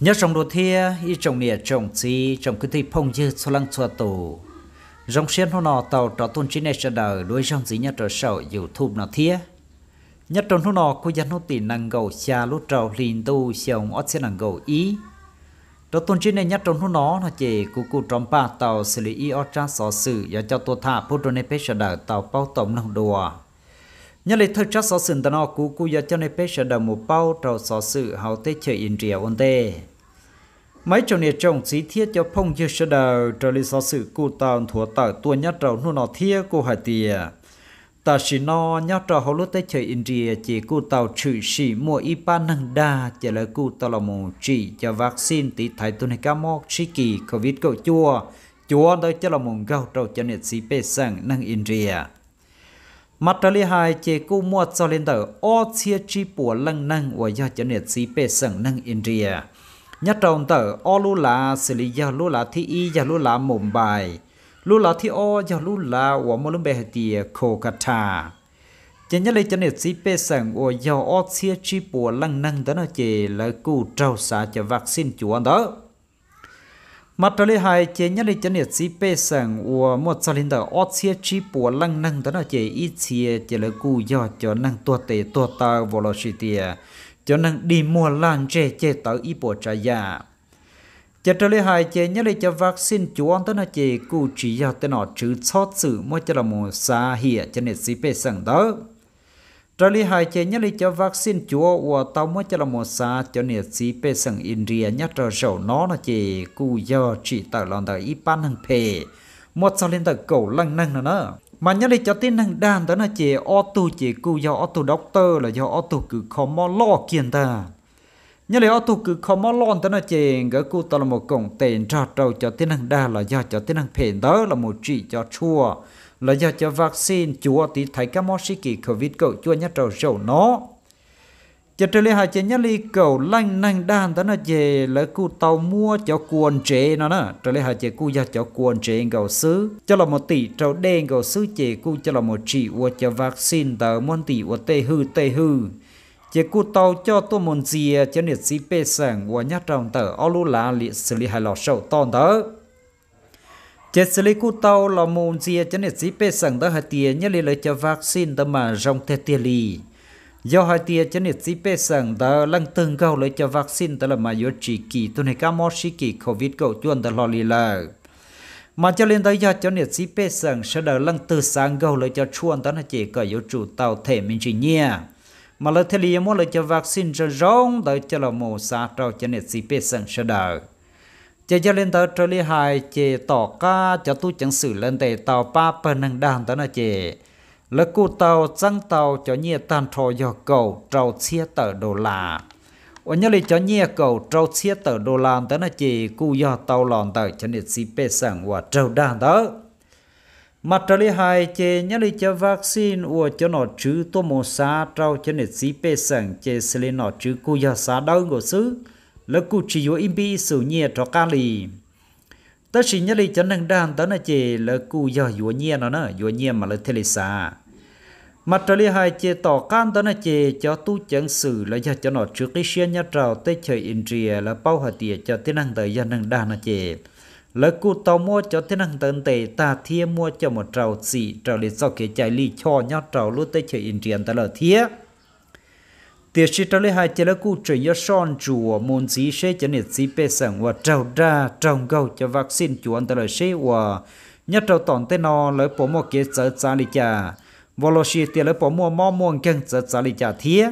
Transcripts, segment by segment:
nhớ trong đồ thia y trồng nịa trồng chi trồng cứ thi phong dư so lăng xua tù rong xuyên hô nọ tàu trò tôn chí này sẽ đời đuôi rong dĩ nhớ trò sầu dù thụp nọ thia nhất trong hô nọ cô dân hô tì năng gầu xa lũ trầu lìn tu xiong ót xe năng gầu ý trò tôn chí này nhất trong hô nọ nó chỉ cụ cụ tròn ba tàu xử lý y ót ra xó sự và cho tôi thả bố đồ này bế sẽ đời tàu bao tổng năng đùa nhân lịch thời chắc sở sự tàn ọ cú cú giờ cho nên bế sở đồng một bao trò sở sự hậu tế chơi in rìa ôn tê. Mấy chồng này trồng xí thiết cho phong dư sở đầu trở lý sở sự cú tàu thua tàu tua nhát trào nụ nọ thiết cú hải tìa. Ta xì nọ nhát trào hậu lúc tế chơi in rìa chỉ cú tàu trừ sĩ mua y ba nâng đa chỉ là cú tàu là một chỉ cho vaccine tỷ thái tuần này ca mọc xí kỳ COVID cậu chua. Chua đó chỉ là một gao trầu cho nên xí bế sẵn nâng in rìa mặt trời hai chế cú mua cho lên tờ ô chia chi bùa lăng năng và do chân nhiệt sĩ bê sẵn năng India nhất trong tờ ô lú là xử lý do lú là thi y do lú là mồm bài lú là thi ô do lú là và mô lưng bè tìa khổ cà thà chế nhất lấy cho nhiệt sĩ bê sẵn và do ô chia chi bùa lăng năng đó là chế là cú trâu xá cho vaccine chủ đó mặt trời hai chế nhất đi chân nhiệt sĩ bê sảng của một gia đình đó ớt xe chi bùa lăng năng đó là chế ít xe chế là cù do cho năng tua tệ tua ta vô lo sĩ tìa cho năng đi mua lan chế chế tới ít bùa trả giá chế trời lại hai chế nhất đi cho vaccine chú ông đó là chế cù chỉ do tên nó chữ sót sự mới cho là một xa hiệp chân nhiệt sĩ bê sảng đó trở lý hai chế nhất lý cho vaccine chúa của tàu mới cho là một xa cho nhiệt sĩ bê sẵn India nhất trở sầu nó là chế cù giờ chỉ tờ lòng tờ y ban hằng phê một sau lên tờ cầu lăng năng nữa nữa mà nhất lý cho tin năng đàn đó là chế ô tu chỉ cù do ô tu doctor là do ô tu cứ khó mò lo kiên ta nhớ lý ô tu cứ khó mò lo tớ là chế gỡ cù tờ là một cổng tên trò trâu cho tin năng đàn là do cho tin năng phê đó là một chỉ cho chua là do cho vaccine chúa thì thấy các món sĩ kỳ covid cậu chúa nhát trầu sầu nó chờ trở hai chế nhát ly cầu lanh nành đàn ta nó chế là cụ tàu mua cho cuồn chế nó nè trở lại hai chế cụ gia cho cuồn chế cầu sứ cho là một tỷ trầu đen cầu sứ chế cụ cho là một chỉ ua cho vaccine tờ muốn tỷ ua tê hư tê hư chế cụ tàu cho tôi muốn gì cho nhiệt sĩ bê sảng ua nhát trồng tờ ô lũ lá liệt xử lý hai lọ sầu tòn tớ chết xử lý cú tàu là môn gì cho nên chỉ biết rằng đó hai tiền nhớ lấy cho vaccine đó mà rong thế tiền lì do hai tiền cho nên chỉ biết rằng đó lăng từng câu lấy cho vaccine đó là mà yếu chỉ kỳ tôi này cả mỏ chỉ kỳ covid cậu chuẩn đó lo lì là mà cho lên tới giờ cho nên chỉ biết rằng sẽ đỡ lăng từ sáng câu lấy cho chuẩn đó là chỉ có yếu chủ tàu thể mình chỉ nhia mà lấy thế lì muốn lấy cho vaccine cho rong đó cho là mồ sa trâu cho nên chỉ biết rằng sẽ đỡ chế cho lên tới trở li hài chế tỏ ca cho tu chẳng xử lên tề tàu ba phần năng đàn tới là chế lỡ cụ tàu trăng tàu cho nhẹ tàn trò dò cầu trâu chia tờ đô la ở nhà lì cho nhẹ cầu trâu chia tờ đô la tới là chế cụ dò tàu lòn tờ cho nịt xí bê sẵn và trâu đàn tới mặt trở li hài chế nhà lì cho vaccine của cho nó chứ tô mô xa trâu cho nịt xí bê sẵn chế xí lì nó chứ cụ dò xa đâu ngồi xứ lỡ cụ chỉ yếu im bi sử nhẹ trọ ca lì ta chỉ nhớ lì chân hàng đàn tớ nè chè lỡ cụ giờ yếu nhẹ nó nè yếu nhẹ mà lỡ thế lì xa mặt trời lì hai chè tỏ can tớ nè chè cho tu chân sử là giờ cho nó trước cái xe nhà trào tết trời India là bao hạt tiệt cho thế năng tới dân năng đàn nè chè lỡ cụ tàu mua cho thế năng tận tệ ta thia mua cho một trào xị trào lì sau kế chạy lì cho nhau trào lúc tới trời India ta là thiếc tiếc chỉ tới hai chỉ là cụ chỉ cho son chùa môn sĩ sẽ cho nên sĩ bê sẵn và trâu ra trồng gâu cho vaccine chùa anh ta lời sẽ và nhất trâu toàn tên nó lấy bỏ một cái sợ giá đi chà và lo sĩ tiếc lấy bỏ mua mò muôn keng sợ giá đi chà thiế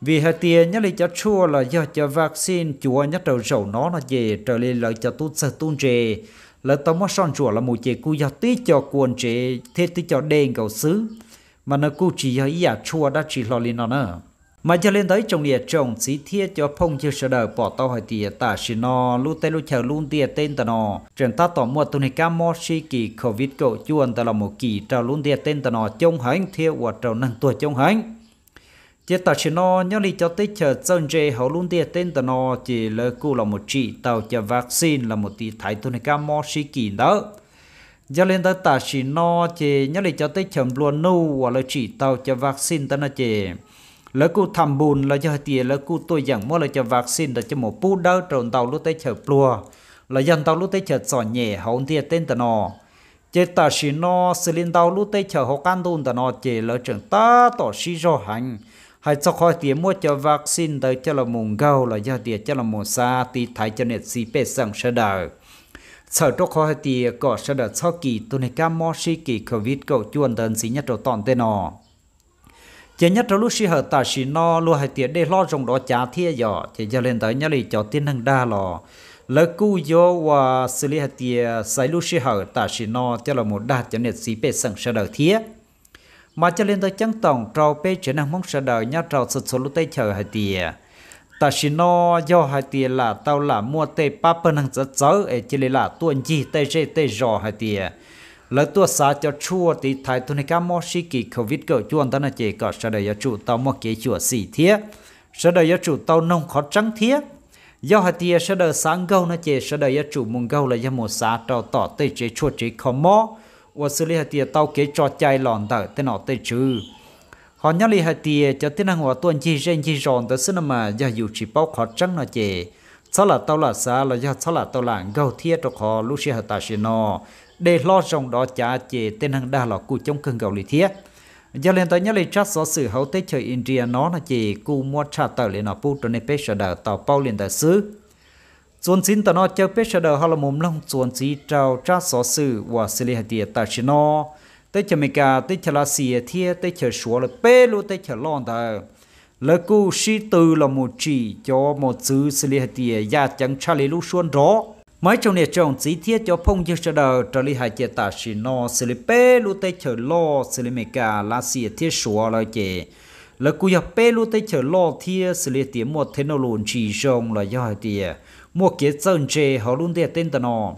vì hai tia nhất là cho chua là do cho vaccine chùa nhất trâu rầu nó là gì trở lên lợi cho tu sơ tu trề là tao mất son chùa là một chế cụ do tí cho quần chế thế tí cho đen cầu xứ mà nó cụ chỉ do ý à chua đã chỉ lo lên nó nữa mà cho lên tới trong địa trồng xí thiết cho phong chưa sợ đời bỏ tao hỏi tìa ta xì nó lu tê lu chờ luôn tia tên ta nó trần ta tỏ mua tuần ca mò xì kỳ covid cậu chuồn ta là một kỳ trào luôn tia tên ta nó trông hánh thiêu và trào năng tuổi trông hánh chỉ ta chỉ nó nhớ đi cho tích chờ dân dê hậu luôn tia tên ta nó chỉ lơ cu là một chị tàu cho vaccine là một tì thái tuần ca mò xì kỳ đó giờ lên tới ta chỉ nó chỉ nhớ đi cho tích chờ luôn nâu và là chỉ tàu cho vaccine ta nó chỉ lỡ cú thầm bùn là cho tiền lỡ cú tôi dạng mua là cho vaccine để cho một bút đỡ trộn tàu lúc tới chợ plua là dân tàu lúc tới chợ sò nhẹ hậu tiền tên tờ nò chế ta xí nó xử lý tàu lúc tới chợ họ can đun tờ nò chế lỡ trưởng ta tỏ xí do hành hay cho khỏi tiền mua cho vaccine để cho là mùng gâu là do tiền cho là mùng xa thì thấy cho nét gì bê sang sơ đời sở trúc khỏi tiền có sơ đời sau kỳ tôi này cam mò xí kỳ covid cầu chuồn đơn gì nhất rồi tọn tên nò chỉ nhất trong lúc xí hợp ta xí no luôn hay tiền để lo trong đó trả thiệt giờ chỉ cho lên tới nhà lì cho tiên hàng đa lò lỡ cú do và xử lý hạt tiền sai lúc xí hợp ta xí no cho là một đa cho nên xí bê sẵn sẽ đời thiệt mà cho lên tới chẳng tổng trâu bê trở năng mong sẽ đời nhà trâu sụt số lúc tay chờ hạt tiền ta chỉ no do hai tiền là tao là mua tê ba bên hàng rất dở ấy chỉ là tuần gì tê rê tê rò hai tiền แล้วตัวสาจะชั่วตีไทยตุนิกามอชิกิโควิดเกิดจวนตนะเจก็สดายจูเตามอเกจัวสี่เทียสดายจูเตานงขอจังเทียย่อหาเตียสดาสังเกานะเจสดายจูมุงเกาเลยยมสาเตาต่อเตเจชั่วเจคอมอว่าสุริหาเตียเตาเกจอใจหลอนเตาเตนอเตจือหอนยลิหาเตียจะเตนังว่าตัวจีเจนจีรอนเตซึนมาอย่าอยู่ชิเป้าขอจังนะเจสละเตาละสาละย่อสละเตาหลังเกาเทียตะขอลูกเชหตาชินอ để lo rộng đó trả chế tên hàng đa lọ cụ trong cơn gạo lý thiết giờ lên tới nhớ lấy chắc số sự hậu tế trời India nó là chỉ cụ mua trả tờ lên nó phụ trần này bế sở đờ tàu bao liền tờ sứ. chuẩn xin tờ nó chơi bế sở đờ hà là mồm lông chuẩn xí trao chắc số sự và xử lý hạt tiền tờ xí nó tới chơi mì cà tới chơi là xì thiết tới chơi xúa là bê luôn tới chơi lon tờ lỡ cụ sĩ từ là một chỉ cho một xứ xử lý hạt tiền gia chẳng trả lý lúc xuân rõ mới trong này trong chỉ thiết cho phong dương sơ đồ trở lại hai chế tả sĩ nó xử lý bê lũ tê chở lo xử lý mẹ gà là xìa thiết sủa lời chế là cú nhập bê lũ tê chở lo thiết xử lý tiếng một thế nào luôn chỉ rong là do hai tìa một kế dân chế họ luôn tìa tên tà nó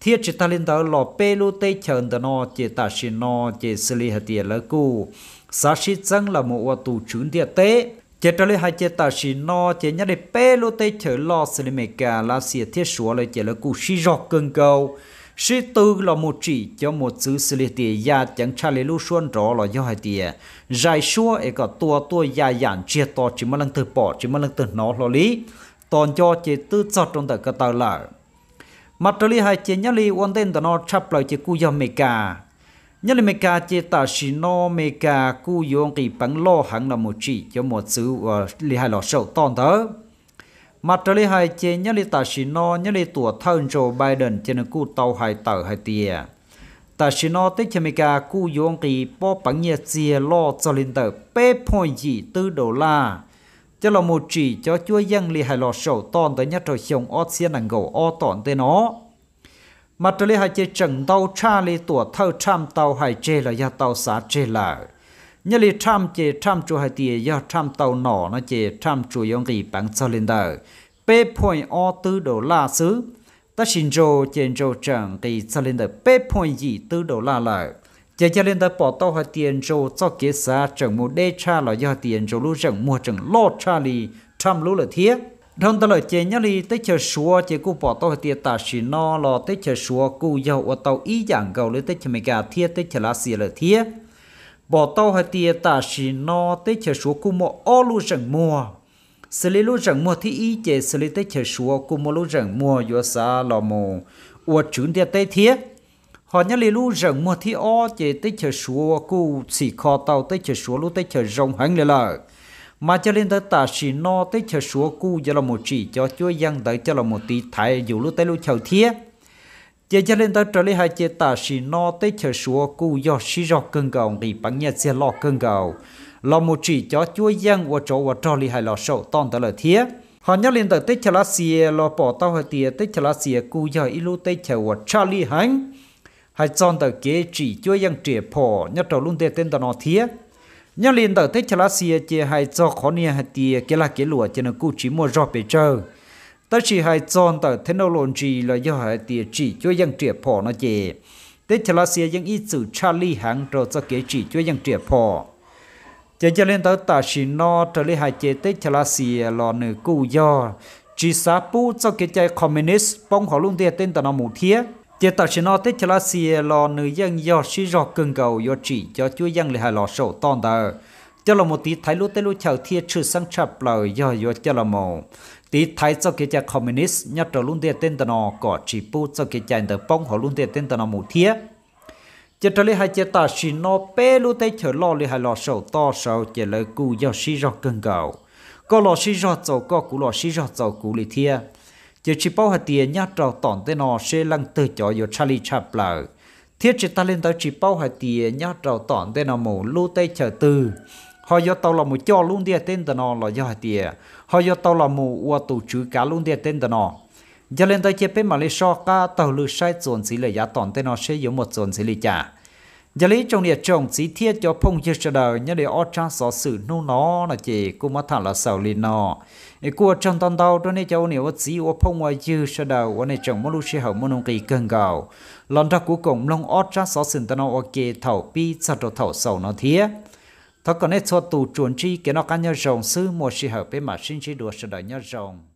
thiết chế ta lên tờ lò bê lũ tê chở tà nó chế tả sĩ nó chế xử lý hai tìa là cú xa sĩ dân là một tù trứng tìa tế chế trở lại hai chế tạo sĩ nó chế nhắc đến bê lô tê chở lo xử lý mẹ cả là xìa thiết số lại chế là cụ sĩ rọc cơn cầu sĩ tư là một chỉ cho một chữ xử lý tiền ya chẳng trả lấy lô xuân rõ là do hai tiền dài xua ấy cả tua tua ya yàn chế to chỉ mà lần từ bỏ chỉ mà lần từ nó lo lý toàn cho chế tư chọt trong tờ cơ tờ lại mặt trở lại hai chế nhắc li quan tên tờ nó chắp lại chế cụ do mẹ cả nhất là mấy cả chế tạo xí nó mấy cả cú yong kỳ bằng lo hàng là một chỉ cho một sự uh, lý hai lọ sầu toàn đó mà trở lý hai chế nhất là tạo xí nó nhất là tuổi thân cho Biden cho nên cú tàu hai tàu hai tia ta chỉ nói tới cho mình cả cú yong kỳ bỏ bằng nhiệt chia lo cho lên tờ bê point gì tư đô la cho là một chỉ cho chúa dân li hai lọ sầu toàn tới nhất rồi xong ót xiên nàng gầu o toàn tên nó mà tôi lấy hai chế chẳng tàu cha lấy tổ thâu trăm tàu hai chế là ya tàu xá chế là nhớ lấy trăm chế trăm chú hai tìa ya trăm tàu nỏ nó chế trăm chú yong gì bằng cho lên đời bê point o tư đô la xứ ta xin cho trên cho chẳng kỳ cho lên đời bê point gì tư đô la lại chế cho lên đời bỏ tàu hai tiền cho cho kế xa chẳng mua đê cha là ya tiền cho lũ chẳng mua chẳng lô cha lì trăm lũ là thiết rong tao lợi chế nhá li tới chờ xua chế cụ bỏ tao tiệt tả xì no lò tới chờ xua cụ giàu ở tàu ý giảng cầu lấy tới chờ mày gà thiê tới chờ lá xì lời thiê bỏ tao hay tiệt tả xì no tới chờ xua cụ mò ô lu chẳng mua xử lý lu rừng mua thì ý chế xử lý tới chờ xua cụ mò lu rừng mua do sa lò mò ua chúng tiệt tới thiê họ nhá li lu rừng mua thì ô chế tới chờ xua cụ xì kho tàu tới chờ xua lu tới chờ rồng hắn lời mà cho nên tới ta chỉ no tới chờ số cu cho là một chỉ cho chúa dân tới cho là một tí thái dù lúc tới lúc chầu thiết chỉ cho nên tới trở lại hai chế ta chỉ no tới chờ số cu do sĩ do cơn gạo thì bằng nhà sẽ lo cơn gạo là một chỉ cho chúa dân và chỗ và trò li hai lò sầu toàn tới là thiết họ nhắc lên tới tới chờ là xìa lo bỏ tao hai tiền tới chờ là xìa cu do ít lúc tới chờ và Charlie hành hai chọn tới kế chỉ chúa dân trẻ bỏ nhắc trò luôn tới tên tao nó thiết nhưng liên tờ thế thích là xìa chỉ hai cho khó nia hạt tìa kia là kia lụa cho nên cụ chỉ mua rõ bề trơ ta chỉ hai chọn tờ thế nào lộn gì là do hạt tìa chỉ cho dân trẻ phò nó thế thích là xìa dân ít sự Charlie hàng rồi cho kế chỉ cho dân trẻ phò chỉ cho liên tờ ta chỉ nó trở lại hai thế thích là xìa lò nữ cụ do chỉ sa pu cho cái chạy communist bông họ luôn tiền tên tờ nó mù thiết chỉ tao chỉ nó tết cho là xì lò nữ dân do sĩ do cường cầu do chỉ cho chúa dân lại hà lò sổ toàn đời cho là một tí thái lú tê lú chào thiê trừ sang chạp lời do do cho là một tí thái cho cái cha communist nhất trở luôn tiền tên tờ nó có chỉ pu cho cái cha tờ bông họ luôn tiền tên tờ nó một thiê chỉ trở lại hai chỉ ta chỉ nó bé lú tê chờ lò lại hà lò sổ to sổ chỉ lời cù do sĩ do cường cầu có lò sĩ do dầu có cú lò sĩ do dầu cú lại thiê giờ chỉ bao hạt tiền nhát trò tỏn tên nó sẽ lăng tự cho yo Charlie Chaplin thiết chỉ ta lên tới chỉ bao hạt tiền nhát trò tỏn tên nó mổ lưu tay chờ từ họ do tàu là một cho luôn địa tên tên nó là do hạt tiền họ do tàu là một qua tổ chức cá luôn địa tên tên nó giờ lên tới chế bên mà lấy so cả tàu lư sai dồn xí lệ giá tỏn tên nó sẽ giống một dồn xí lệ trả giờ lý trong địa trồng sĩ thiết cho phong chưa chờ đợi nhớ để ót trang xó xử nô nó là chỉ cô mà thẳng là sầu lì nọ để cua trong toàn tàu đó nên cháu nếu sĩ ô phong ngoài chưa chờ đợi ô này trồng mô lu xe hậu mô nông kỳ cần gạo lần ra cuối cùng long ót trang xó xử tân nó ok thầu pi sạt đồ thầu sầu nó thiết thật còn nét cho tù chuẩn chi cái nó cá nhau rồng sư một sĩ hậu bên mà sinh chi đồ chờ đợi nhau rồng